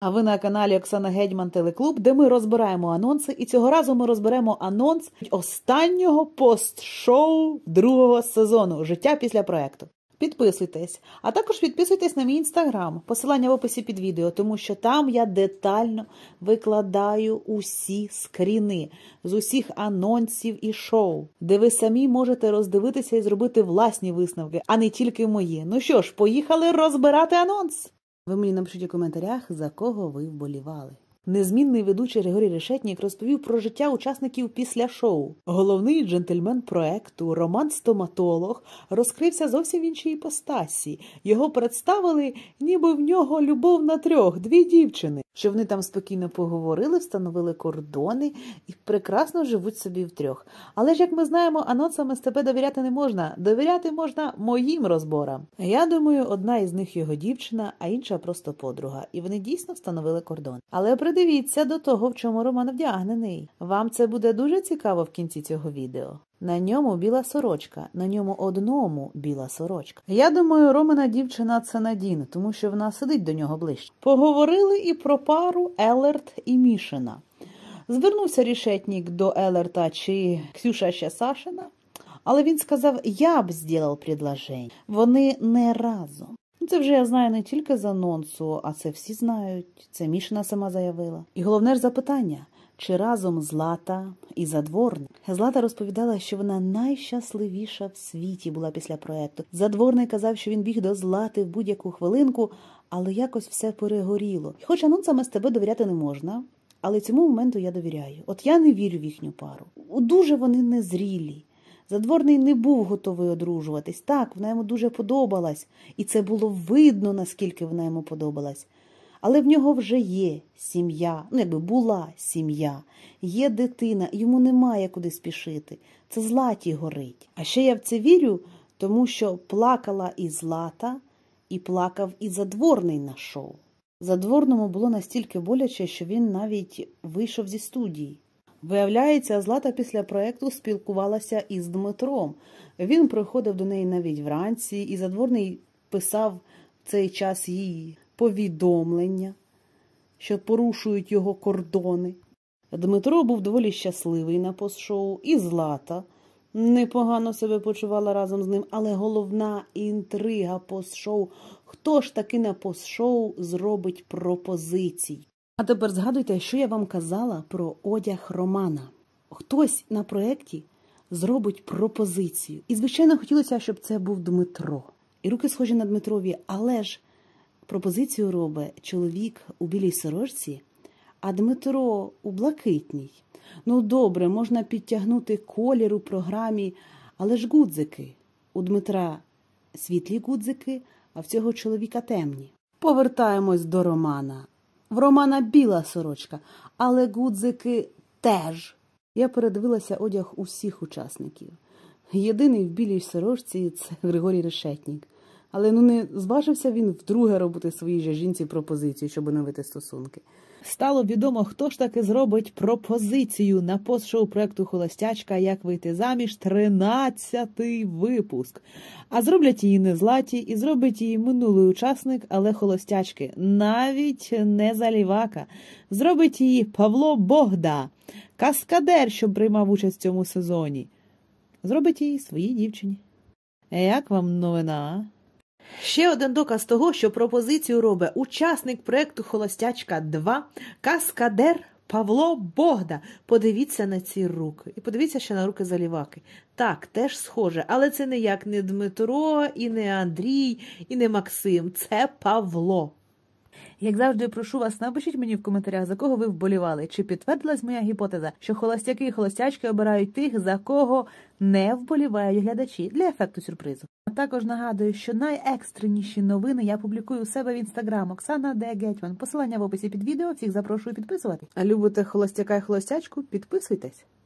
А ви на каналі Оксана Гетьман Телеклуб, де ми розбираємо анонси, і цього разу ми розберемо анонс останнього пост-шоу другого сезону Життя після проекту. Підписуйтесь, а також підписуйтесь на мій інстаграм, посилання в описі під відео, тому що там я детально викладаю усі скріни з усіх анонсів і шоу, де ви самі можете роздивитися і зробити власні висновки, а не тільки мої. Ну що ж, поїхали розбирати анонс. Ви мені напишіть у коментарях, за кого ви вболівали. Незмінний ведучий Григорій Решетнік розповів про життя учасників після шоу. Головний джентльмен проекту, Роман Стоматолог, розкрився зовсім в іншій постасі. Його представили, ніби в нього любов на трьох, дві дівчини. Що вони там спокійно поговорили, встановили кордони і прекрасно живуть собі втрьох. Але ж як ми знаємо, анонсами з тебе довіряти не можна. Довіряти можна моїм розборам. Я думаю, одна із них його дівчина, а інша просто подруга. І вони дійсно встановили кордон. Але при придивіться до того, в чому Роман вдягнений. Вам це буде дуже цікаво в кінці цього відео. На ньому біла сорочка, на ньому одному біла сорочка. Я думаю, Романа дівчина це Надін, тому що вона сидить до нього ближче. Поговорили і про пару Елерт і Мішина. Звернувся рішетник до Елерта чи Ксюша ще Сашина, але він сказав: Я б зробив предложення. Вони не разом. Це вже я знаю не тільки з анонсу, а це всі знають. Це Мішина сама заявила. І головне ж запитання. Чи разом Злата і задворник? Злата розповідала, що вона найщасливіша в світі була після проекту. Задворник казав, що він біг до Злати в будь-яку хвилинку, але якось все перегоріло. І хоч анонсами з тебе довіряти не можна, але цьому моменту я довіряю. От я не вірю в їхню пару. Дуже вони незрілі. Задворний не був готовий одружуватись. Так, вона йому дуже подобалась, і це було видно, наскільки вона йому подобалась. Але в нього вже є сім'я, ну якби була сім'я, є дитина, йому немає куди спішити. Це златі горить. А ще я в це вірю, тому що плакала і злата, і плакав і задворний на шоу. Задворному було настільки боляче, що він навіть вийшов зі студії. Виявляється, Злата після проекту спілкувалася із Дмитром. Він приходив до неї навіть вранці, і задворний писав в цей час їй повідомлення, що порушують його кордони. Дмитро був доволі щасливий на постшоу, і Злата непогано себе почувала разом з ним, але головна інтрига постшоу – хто ж таки на постшоу зробить пропозицій? А тепер згадуйте, що я вам казала про одяг Романа. Хтось на проєкті зробить пропозицію. І, звичайно, хотілося, щоб це був Дмитро. І руки схожі на Дмитрові, але ж пропозицію робить чоловік у білій сорочці, а Дмитро у блакитній. Ну, добре, можна підтягнути колір у програмі, але ж гудзики. У Дмитра світлі гудзики, а в цього чоловіка темні. Повертаємось до Романа. В Романа біла сорочка, але гудзики теж. Я передивилася одяг усіх учасників. Єдиний в білій сорочці це Григорій Решетнік. Але ну не зважився він вдруге робити своїй же жінці пропозицію, щоб оновити стосунки. Стало відомо, хто ж таки зробить пропозицію на постшоу проекту Холостячка Як вийти заміж 13-й випуск. А зроблять її не златі, і зробить її минулий учасник, але холостячки, навіть не залівака. Зробить її Павло Богда, каскадер, що приймав участь в цьому сезоні. Зробить її своїй дівчині. Як вам новина? Ще один доказ того, що пропозицію робить учасник проекту Холостячка 2 Каскадер Павло Богда. Подивіться на ці руки. І подивіться ще на руки заліваки. Так, теж схоже, але це не як не Дмитро, і не Андрій, і не Максим. Це Павло. Як завжди, прошу вас, напишіть мені в коментарях, за кого ви вболівали. Чи підтвердилась моя гіпотеза, що холостяки і холостячки обирають тих, за кого не вболівають глядачі для ефекту сюрпризу? А також нагадую, що найекстреніші новини я публікую у себе в інстаграм Оксана Де Гетьман. Посилання в описі під відео всіх запрошую підписувати. А любите холостяка і холостячку? Підписуйтесь.